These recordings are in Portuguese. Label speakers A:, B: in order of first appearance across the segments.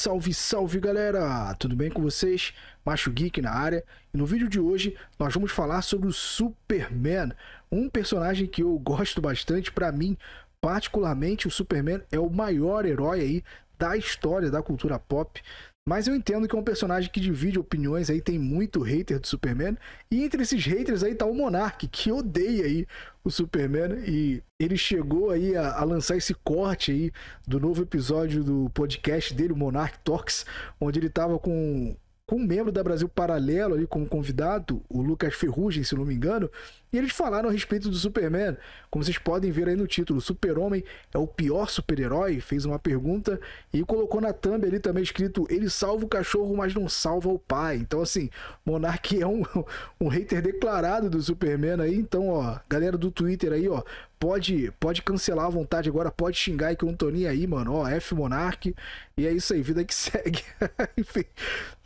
A: Salve, salve galera! Tudo bem com vocês? Macho Geek na área. E no vídeo de hoje nós vamos falar sobre o Superman, um personagem que eu gosto bastante. Para mim, particularmente, o Superman é o maior herói aí da história da cultura pop. Mas eu entendo que é um personagem que divide opiniões aí, tem muito hater do Superman. E entre esses haters aí tá o Monark, que odeia aí o Superman. E ele chegou aí a, a lançar esse corte aí do novo episódio do podcast dele, o Monark Talks, onde ele tava com com um membro da Brasil Paralelo ali como convidado, o Lucas Ferrugem, se não me engano, e eles falaram a respeito do Superman. Como vocês podem ver aí no título, Super-Homem é o pior super-herói? Fez uma pergunta e colocou na thumb ali também escrito: ele salva o cachorro, mas não salva o pai. Então, assim, Monark é um, um hater declarado do Superman aí. Então, ó, galera do Twitter aí, ó, pode, pode cancelar à vontade agora, pode xingar aí com o não aí, mano. Ó, F Monark. E é isso aí, vida que segue. Enfim,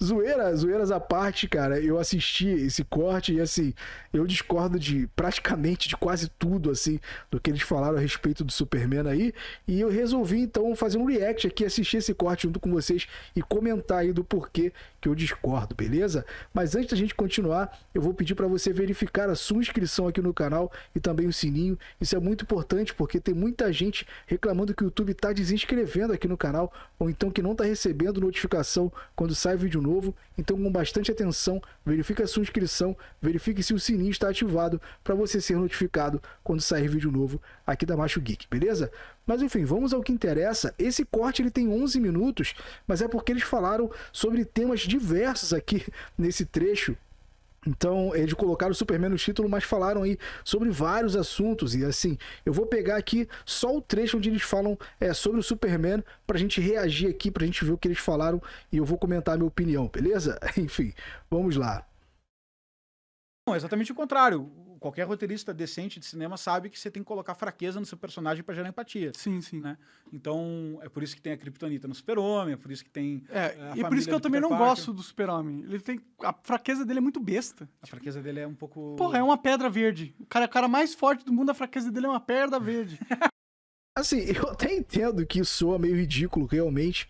A: zoeira, zoeiras à parte, cara. Eu assisti esse corte e, assim, eu discordo de de praticamente de quase tudo assim do que eles falaram a respeito do Superman aí, e eu resolvi então fazer um react aqui, assistir esse corte junto com vocês e comentar aí do porquê que eu discordo, beleza? Mas antes da gente continuar, eu vou pedir para você verificar a sua inscrição aqui no canal e também o sininho. Isso é muito importante porque tem muita gente reclamando que o YouTube está desinscrevendo aqui no canal ou então que não está recebendo notificação quando sai vídeo novo. Então, com bastante atenção, verifique a sua inscrição, verifique se o sininho está ativado para você ser notificado quando sair vídeo novo aqui da Macho Geek, beleza? Mas enfim, vamos ao que interessa. Esse corte ele tem 11 minutos, mas é porque eles falaram sobre temas diversos aqui nesse trecho. Então, eles colocaram o Superman no título, mas falaram aí sobre vários assuntos. E assim, eu vou pegar aqui só o trecho onde eles falam é, sobre o Superman pra gente reagir aqui, pra gente ver o que eles falaram e eu vou comentar a minha opinião, beleza? Enfim, vamos lá.
B: Não, é exatamente o contrário qualquer roteirista decente de cinema sabe que você tem que colocar fraqueza no seu personagem para gerar empatia. Sim, sim. Né? Então, é por isso que tem a Kryptonita no Super-Homem, é por isso que tem. É, é e por isso que eu também não Parker. gosto
C: do Super-Homem. Ele tem. A fraqueza dele é muito besta. A tipo, fraqueza dele é um pouco. Porra, é uma pedra verde. O cara, o cara mais forte do mundo, a fraqueza dele é uma pedra
A: verde. assim, eu até entendo que soa meio ridículo, realmente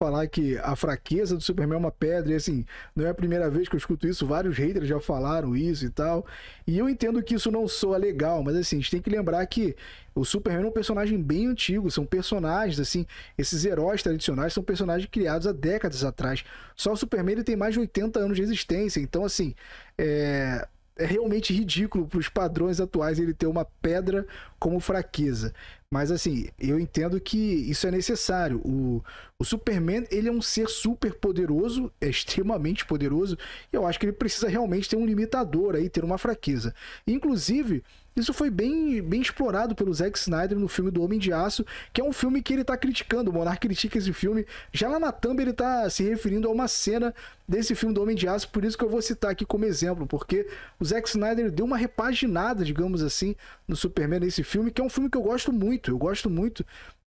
A: falar que a fraqueza do Superman é uma pedra, e assim, não é a primeira vez que eu escuto isso, vários haters já falaram isso e tal. E eu entendo que isso não soa legal, mas assim, a gente tem que lembrar que o Superman é um personagem bem antigo, são personagens, assim, esses heróis tradicionais são personagens criados há décadas atrás. Só o Superman ele tem mais de 80 anos de existência, então assim, é é realmente ridículo para os padrões atuais ele ter uma pedra como fraqueza. Mas assim, eu entendo que isso é necessário. O, o Superman, ele é um ser super poderoso, é extremamente poderoso, e eu acho que ele precisa realmente ter um limitador aí, ter uma fraqueza. Inclusive, isso foi bem, bem explorado pelo Zack Snyder no filme do Homem de Aço, que é um filme que ele tá criticando. O Monar critica esse filme. Já lá na Thumb ele tá se referindo a uma cena desse filme do Homem de Aço, por isso que eu vou citar aqui como exemplo, porque o Zack Snyder deu uma repaginada, digamos assim, no Superman nesse filme, que é um filme que eu gosto muito. Eu gosto muito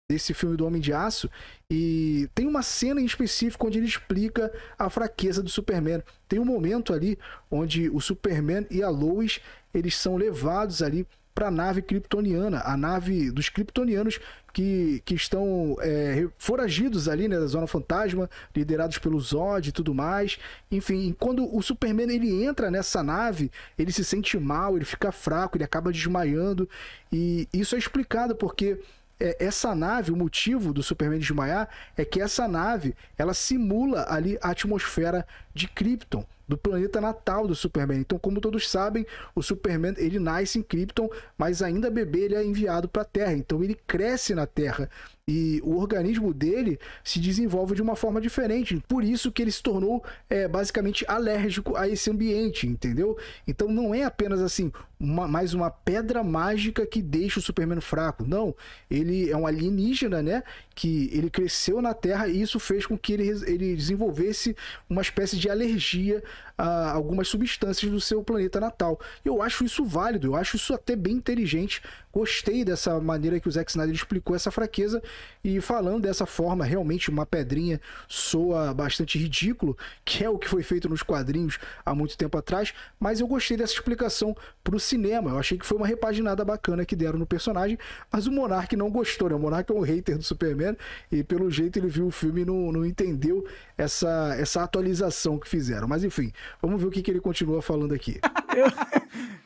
A: desse filme do Homem de Aço e tem uma cena em específico onde ele explica a fraqueza do Superman. Tem um momento ali onde o Superman e a Lois eles são levados ali para a nave kryptoniana, a nave dos kryptonianos que, que estão é, foragidos ali né, da Zona Fantasma, liderados pelo Zod e tudo mais. Enfim, quando o Superman ele entra nessa nave, ele se sente mal, ele fica fraco, ele acaba desmaiando. E isso é explicado porque é, essa nave, o motivo do Superman desmaiar é que essa nave ela simula ali a atmosfera de Krypton do planeta natal do Superman. Então, como todos sabem, o Superman ele nasce em Krypton, mas ainda bebê ele é enviado para a Terra. Então, ele cresce na Terra. E o organismo dele se desenvolve de uma forma diferente. Por isso que ele se tornou é, basicamente alérgico a esse ambiente, entendeu? Então não é apenas assim, uma, mais uma pedra mágica que deixa o Superman fraco. Não. Ele é um alienígena, né? Que ele cresceu na Terra e isso fez com que ele, ele desenvolvesse uma espécie de alergia ah, algumas substâncias do seu planeta natal. Eu acho isso válido, eu acho isso até bem inteligente. Gostei dessa maneira que o Zack Snyder explicou essa fraqueza e falando dessa forma, realmente uma pedrinha soa bastante ridículo, que é o que foi feito nos quadrinhos há muito tempo atrás, mas eu gostei dessa explicação para o cinema. Eu achei que foi uma repaginada bacana que deram no personagem, mas o Monark não gostou, né? O Monark é um hater do Superman e pelo jeito ele viu o filme e não, não entendeu essa, essa atualização que fizeram. Mas enfim, Vamos ver o que, que ele continua falando aqui. eu,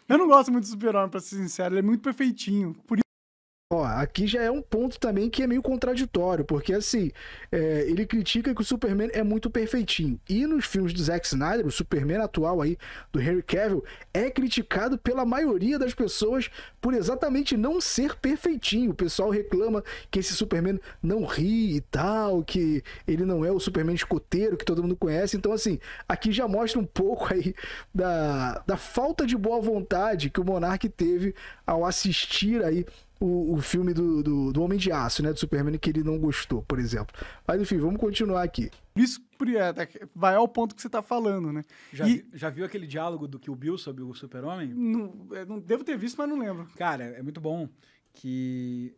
A: eu não gosto muito do Super-Homem, pra ser sincero. Ele é muito perfeitinho. Por Ó, aqui já é um ponto também que é meio contraditório, porque assim, é, ele critica que o Superman é muito perfeitinho. E nos filmes do Zack Snyder, o Superman atual aí, do Henry Cavill, é criticado pela maioria das pessoas por exatamente não ser perfeitinho. O pessoal reclama que esse Superman não ri e tal, que ele não é o Superman escoteiro que todo mundo conhece. Então, assim, aqui já mostra um pouco aí da, da falta de boa vontade que o Monark teve ao assistir aí o, o filme do, do, do, Homem de Aço, né? Do Superman, que ele não gostou, por exemplo. Mas enfim, vamos continuar aqui. Isso é, vai ao ponto que você tá falando, né? Já, e...
B: já viu aquele diálogo do o Bill sobre o Super-Homem? Não, é, não devo ter visto, mas não lembro. Cara, é muito bom que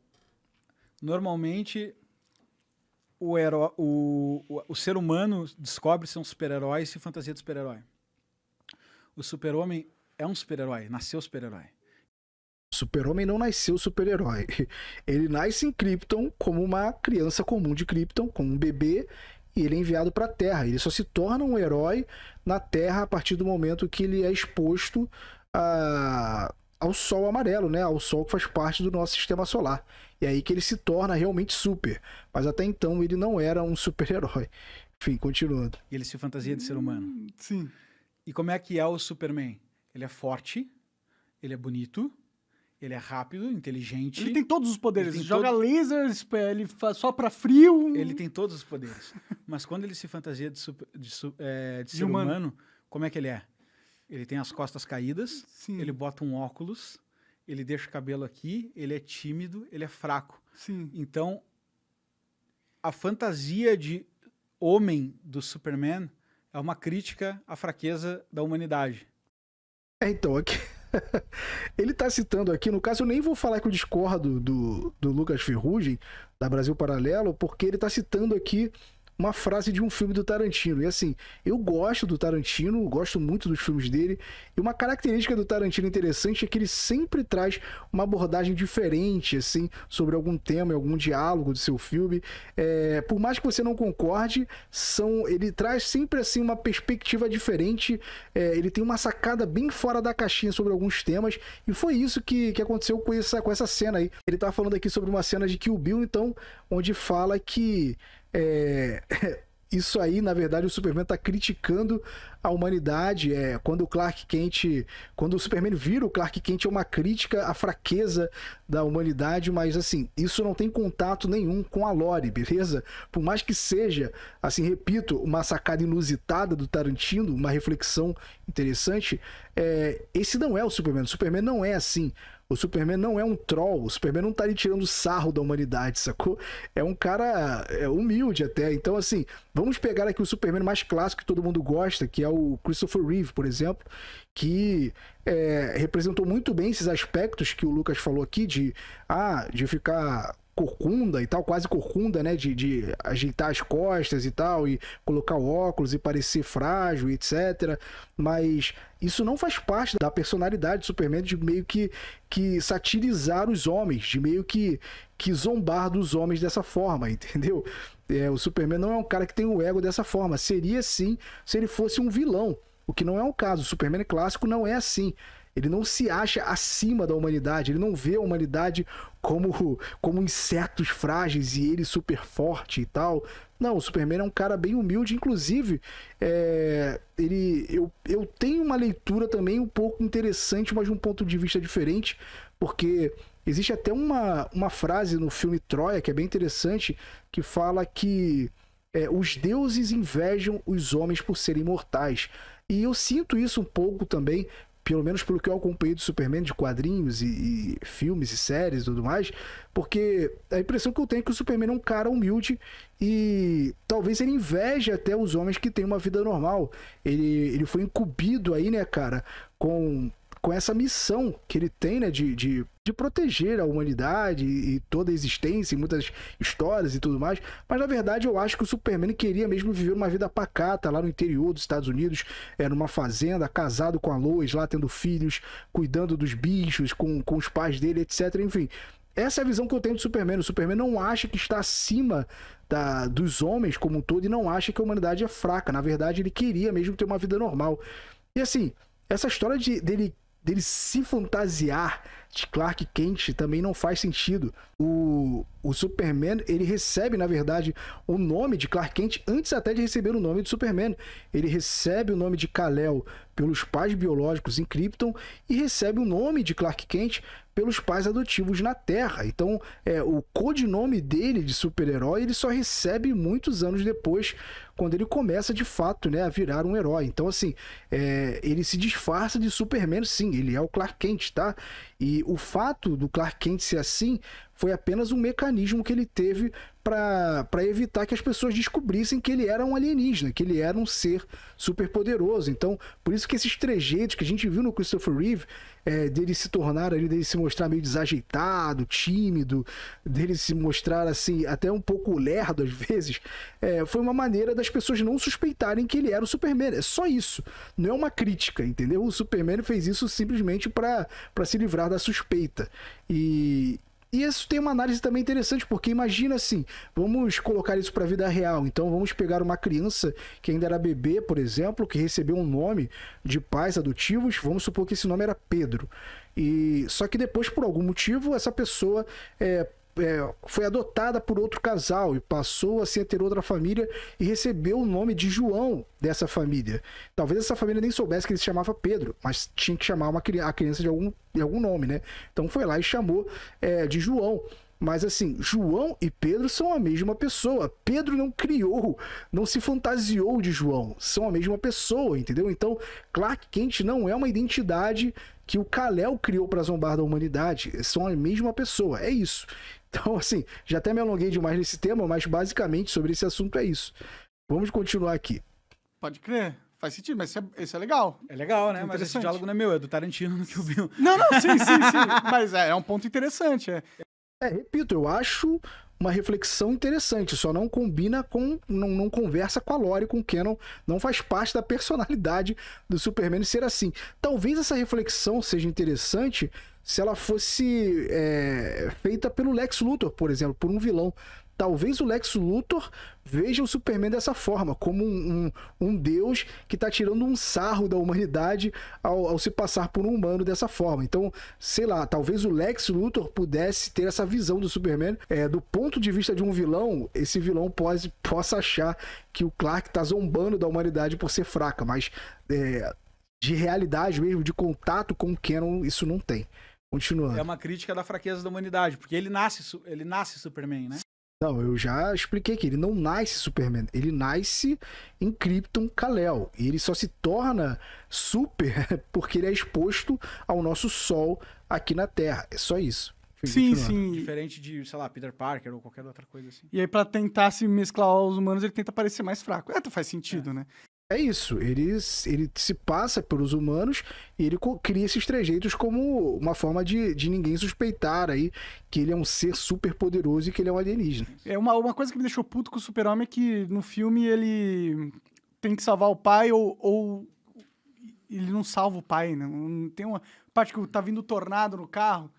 B: normalmente o, heró o, o, o ser humano descobre ser um super-herói se fantasia de super-herói. O super-homem é um super-herói, nasceu super-herói.
A: Super-Homem não nasceu super-herói. Ele nasce em Krypton como uma criança comum de Krypton, como um bebê, e ele é enviado para a Terra. Ele só se torna um herói na Terra a partir do momento que ele é exposto a... ao Sol amarelo, né? Ao Sol que faz parte do nosso sistema solar. E é aí que ele se torna realmente super. Mas até então ele não era um super-herói. Enfim, continuando. E ele se fantasia de ser humano. Hum, sim. E como é que é o Superman?
B: Ele é forte, ele é bonito, ele é rápido, inteligente. Ele tem todos os poderes. Ele, ele joga todo...
C: lasers, ele para frio. Ele tem todos os poderes.
B: Mas quando ele se fantasia de, super, de, é, de, de ser humano. humano. como é que ele é? Ele tem as costas caídas, Sim. ele bota um óculos, ele deixa o cabelo aqui, ele é tímido, ele é fraco. Sim. Então, a fantasia de homem do Superman é uma crítica à fraqueza da humanidade.
A: É, então, aqui. Okay. ele está citando aqui, no caso, eu nem vou falar que eu discordo do, do Lucas Ferrugem, da Brasil Paralelo, porque ele está citando aqui uma frase de um filme do Tarantino. E assim, eu gosto do Tarantino, gosto muito dos filmes dele. E uma característica do Tarantino interessante é que ele sempre traz uma abordagem diferente, assim, sobre algum tema, algum diálogo do seu filme. É, por mais que você não concorde, são, ele traz sempre assim uma perspectiva diferente. É, ele tem uma sacada bem fora da caixinha sobre alguns temas. E foi isso que, que aconteceu com essa, com essa cena aí. Ele tá falando aqui sobre uma cena de Kill Bill, então, onde fala que é, isso aí, na verdade, o Superman está criticando a humanidade. É, quando o Clark Kent, quando o Superman vira o Clark Kent, é uma crítica à fraqueza da humanidade, mas assim, isso não tem contato nenhum com a Lore, beleza? Por mais que seja, assim, repito, uma sacada inusitada do Tarantino, uma reflexão interessante, é, esse não é o Superman. O Superman não é assim. O Superman não é um troll, o Superman não tá ali tirando sarro da humanidade, sacou? É um cara é, humilde até. Então, assim, vamos pegar aqui o Superman mais clássico que todo mundo gosta, que é o Christopher Reeve, por exemplo, que é, representou muito bem esses aspectos que o Lucas falou aqui de, ah, de ficar corcunda e tal, quase corcunda, né? De, de ajeitar as costas e tal, e colocar o óculos e parecer frágil, etc. Mas isso não faz parte da personalidade do Superman de meio que, que satirizar os homens, de meio que, que zombar dos homens dessa forma, entendeu? É, o Superman não é um cara que tem o ego dessa forma. Seria sim se ele fosse um vilão. O que não é o caso. O Superman clássico não é assim. Ele não se acha acima da humanidade, ele não vê a humanidade como, como insetos frágeis e ele super forte e tal. Não, o Superman é um cara bem humilde, inclusive, é, ele, eu, eu tenho uma leitura também um pouco interessante, mas de um ponto de vista diferente, porque existe até uma, uma frase no filme Troia, que é bem interessante, que fala que é, os deuses invejam os homens por serem mortais. E eu sinto isso um pouco também pelo menos pelo que eu acompanhei do Superman de quadrinhos e, e filmes e séries e tudo mais, porque a impressão que eu tenho é que o Superman é um cara humilde e talvez ele inveje até os homens que têm uma vida normal. Ele, ele foi incumbido aí, né, cara, com, com essa missão que ele tem, né, de, de de proteger a humanidade e toda a existência e muitas histórias e tudo mais. Mas na verdade eu acho que o Superman queria mesmo viver uma vida pacata lá no interior dos Estados Unidos, era é, numa fazenda, casado com a Lois, lá tendo filhos, cuidando dos bichos, com, com os pais dele, etc. Enfim. Essa é a visão que eu tenho do Superman. O Superman não acha que está acima da, dos homens como um todo e não acha que a humanidade é fraca. Na verdade, ele queria mesmo ter uma vida normal. E assim, essa história de, dele dele se fantasiar de Clark Kent também não faz sentido. O, o Superman, ele recebe, na verdade, o nome de Clark Kent antes até de receber o nome de Superman. Ele recebe o nome de Kal-El pelos pais biológicos em Krypton e recebe o nome de Clark Kent pelos pais adotivos na Terra. Então, é, o codinome dele de super-herói ele só recebe muitos anos depois, quando ele começa de fato né, a virar um herói. Então, assim, é, ele se disfarça de Superman, sim, ele é o Clark Kent, tá? E o fato do Clark Kent ser assim foi apenas um mecanismo que ele teve para evitar que as pessoas descobrissem que ele era um alienígena, que ele era um ser super poderoso. Então, por isso que esses trejeitos que a gente viu no Christopher Reeve, é, dele se tornar ali, dele se mostrar meio desajeitado, tímido, dele se mostrar assim, até um pouco lerdo às vezes, é, foi uma maneira das pessoas não suspeitarem que ele era o Superman. É só isso. Não é uma crítica, entendeu? O Superman fez isso simplesmente para se livrar da suspeita. E, e isso tem uma análise também interessante, porque imagina assim, vamos colocar isso para a vida real. Então vamos pegar uma criança que ainda era bebê, por exemplo, que recebeu um nome de pais adotivos, vamos supor que esse nome era Pedro. E só que depois, por algum motivo, essa pessoa é, é, foi adotada por outro casal e passou a ter outra família e recebeu o nome de João dessa família. Talvez essa família nem soubesse que ele se chamava Pedro, mas tinha que chamar uma, a criança de algum, de algum nome, né? Então foi lá e chamou é, de João. Mas assim, João e Pedro são a mesma pessoa. Pedro não criou, não se fantasiou de João. São a mesma pessoa, entendeu? Então, Clark Kent não é uma identidade que o Kalel criou para zombar da humanidade. São a mesma pessoa. É isso. Então, assim, já até me alonguei demais nesse tema, mas basicamente sobre esse assunto é isso. Vamos continuar aqui.
C: Pode crer. Faz sentido, mas isso é, é legal. É legal, né? É mas esse diálogo não é
A: meu, é do Tarantino que eu vi.
C: Não, não, sim, sim, sim.
A: mas é, é, um ponto interessante. É. É, repito, eu acho uma reflexão interessante, só não combina com. Não, não conversa com a Lore, com o Canon, não faz parte da personalidade do Superman ser assim. Talvez essa reflexão seja interessante se ela fosse é, feita pelo Lex Luthor, por exemplo, por um vilão. Talvez o Lex Luthor veja o Superman dessa forma, como um, um, um deus que está tirando um sarro da humanidade ao, ao, se passar por um humano dessa forma. Então, sei lá, talvez o Lex Luthor pudesse ter essa visão do Superman. É, do ponto de vista de um vilão, esse vilão pode, possa achar que o Clark está zombando da humanidade por ser fraca, mas é, de realidade mesmo, de contato com o Canon, isso não tem. Continuando. É
B: uma crítica da fraqueza da humanidade, porque ele nasce, ele nasce Superman, né?
A: Não, eu já expliquei que ele não nasce Superman, ele nasce em Krypton Kal-El. E ele só se torna super porque ele é exposto ao nosso sol aqui na Terra. É só isso. Sim, sim.
B: Diferente de, sei lá, Peter Parker ou qualquer outra coisa assim.
C: E aí, para tentar se mesclar aos humanos, ele tenta parecer mais fraco.
A: É, faz sentido, é. né? é isso, ele, ele se passa pelos humanos e ele cria esses trejeitos como uma forma de, de ninguém suspeitar aí que ele é um ser super poderoso e que ele é um alienígena. É uma, uma coisa que me deixou puto com o super-homem é que no filme
C: ele tem que salvar o pai ou, ou ele não salva o pai, né? Tem uma parte que tá vindo tornado no carro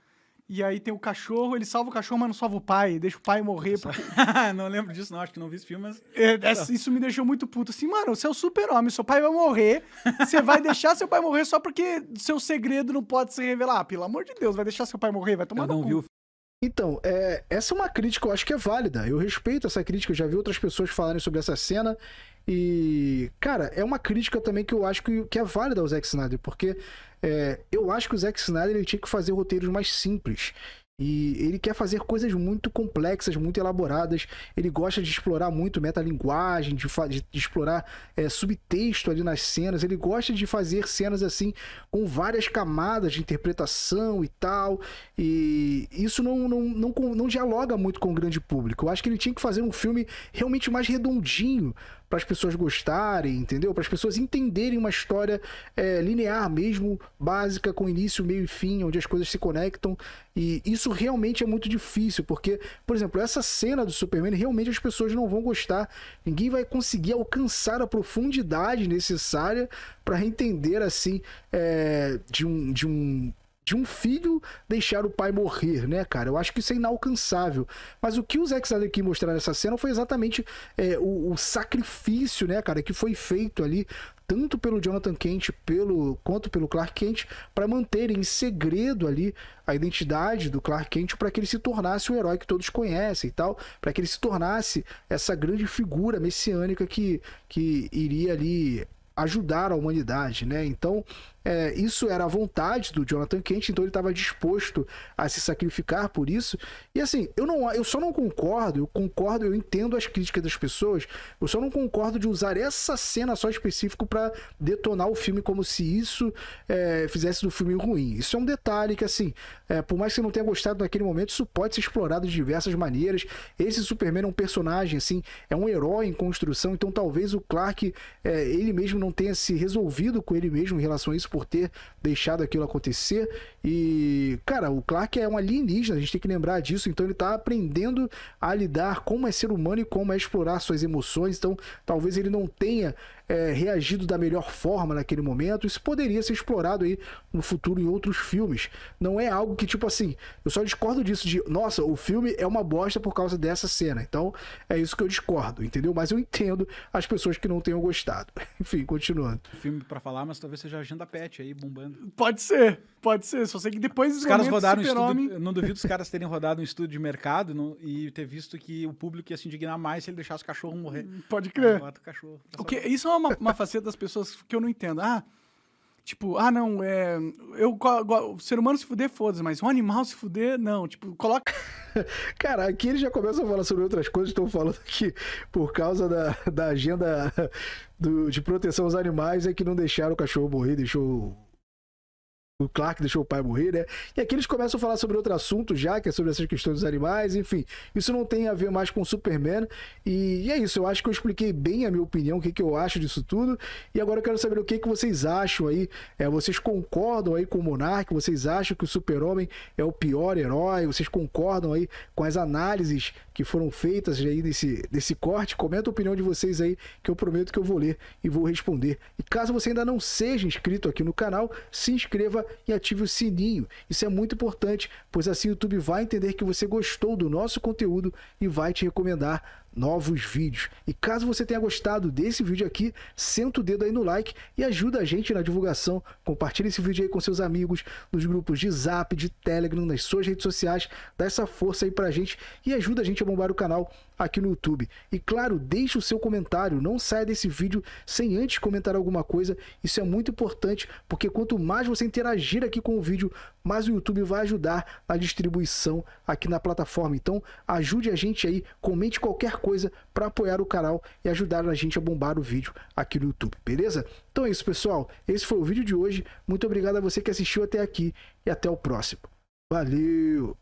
C: e aí tem o cachorro, ele salva o cachorro, mas não salva o pai, deixa o pai morrer. Porque...
B: não lembro disso, não, acho que não vi esse filme, mas. É, é,
C: isso me deixou muito puto. Assim, mano, você é o super-homem, seu pai vai morrer. Você vai deixar seu pai morrer só porque
A: seu segredo não pode se revelar. Pelo amor de Deus, vai deixar seu pai morrer, vai tomar eu não no cu. então, é, essa é uma crítica, eu acho que é válida. Eu respeito essa crítica, eu já vi outras pessoas falarem sobre essa cena. E, cara, é uma crítica também que eu acho que, que é válida ao Zack Snyder, porque é, eu acho que o Zack Snyder ele tinha que fazer roteiros mais simples. E ele quer fazer coisas muito complexas, muito elaboradas. Ele gosta de explorar muito metalinguagem, de, de, de explorar é, subtexto ali nas cenas. Ele gosta de fazer cenas assim, com várias camadas de interpretação e tal. E isso não, não, não, não dialoga muito com o grande público. Eu acho que ele tinha que fazer um filme realmente mais redondinho, para as pessoas gostarem, entendeu? Para as pessoas entenderem uma história é, linear mesmo, básica, com início, meio e fim, onde as coisas se conectam. E isso isso realmente é muito difícil, porque, por exemplo, essa cena do Superman realmente as pessoas não vão gostar. Ninguém vai conseguir alcançar a profundidade necessária para entender assim é, de um de um de um filho deixar o pai morrer, né, cara? Eu acho que isso é inalcançável. Mas o que o Zack Snyder quis mostrar nessa cena foi exatamente é, o, o sacrifício, né, cara, que foi feito ali tanto pelo Jonathan Kent pelo, quanto pelo Clark Kent para manterem em segredo ali a identidade do Clark Kent para que ele se tornasse o herói que todos conhecem e tal, para que ele se tornasse essa grande figura messiânica que, que iria ali ajudar a humanidade, né? Então, é, isso era a vontade do Jonathan Kent, então ele estava disposto a se sacrificar por isso. E assim, eu não, eu só não concordo, eu concordo, eu entendo as críticas das pessoas, eu só não concordo de usar essa cena só específico para detonar o filme como se isso é, fizesse do filme ruim. Isso é um detalhe que assim, é, por mais que você não tenha gostado naquele momento, isso pode ser explorado de diversas maneiras. Esse Superman é um personagem assim, é um herói em construção, então talvez o Clark é, ele mesmo não tenha se resolvido com ele mesmo em relação a isso por ter deixado aquilo acontecer. E, cara, o Clark é um alienígena, a gente tem que lembrar disso. Então ele tá aprendendo a lidar como é ser humano e como é explorar suas emoções. Então talvez ele não tenha é, reagido da melhor forma naquele momento. Isso poderia ser explorado aí no futuro em outros filmes. Não é algo que, tipo assim, eu só discordo disso de, nossa, o filme é uma bosta por causa dessa cena. Então, é isso que eu discordo, entendeu? Mas eu entendo as pessoas que não tenham gostado. Enfim, continuando.
B: Filme para falar, mas talvez seja agenda pet aí bombando.
A: Pode ser,
C: pode ser. Só sei que depois
A: os caras rodaram um estudo,
B: não duvido os caras terem rodado um estudo de mercado e ter visto que o público ia se indignar mais se ele deixasse o cachorro morrer. Pode crer. o
C: cachorro. O que, isso é uma uma, uma faceta das pessoas que eu não entendo. Ah, Tipo, ah, não, é. Eu, o ser humano se fuder, foda-se, mas um animal se fuder, não. Tipo, coloca.
A: Cara, aqui eles já começam a falar sobre outras coisas, estão falando que por causa da, da agenda do, de proteção aos animais é que não deixaram o cachorro morrer, deixou o Clark deixou o pai morrer, né? E aqui eles começam a falar sobre outro assunto já, que é sobre essas questões dos animais, enfim. Isso não tem a ver mais com Superman. E, é isso, eu acho que eu expliquei bem a minha opinião, o que, que eu acho disso tudo. E agora eu quero saber o que, que vocês acham aí. É, vocês concordam aí com o Monark? Vocês acham que o Super-Homem é o pior herói? Vocês concordam aí com as análises que foram feitas aí nesse desse corte? Comenta a opinião de vocês aí, que eu prometo que eu vou ler e vou responder. E caso você ainda não seja inscrito aqui no canal, se inscreva e ative o sininho. Isso é muito importante, pois assim o YouTube vai entender que você gostou do nosso conteúdo e vai te recomendar novos vídeos. E caso você tenha gostado desse vídeo aqui, senta o dedo aí no like e ajuda a gente na divulgação. Compartilhe esse vídeo aí com seus amigos, nos grupos de Zap, de Telegram, nas suas redes sociais. Dá essa força aí pra gente e ajuda a gente a bombar o canal aqui no YouTube. E claro, deixe o seu comentário, não saia desse vídeo sem antes comentar alguma coisa. Isso é muito importante, porque quanto mais você interagir aqui com o vídeo, mais o YouTube vai ajudar na distribuição aqui na plataforma. Então, ajude a gente aí, comente qualquer coisa para apoiar o canal e ajudar a gente a bombar o vídeo aqui no YouTube, beleza? Então é isso, pessoal. Esse foi o vídeo de hoje. Muito obrigado a você que assistiu até aqui e até o próximo. Valeu!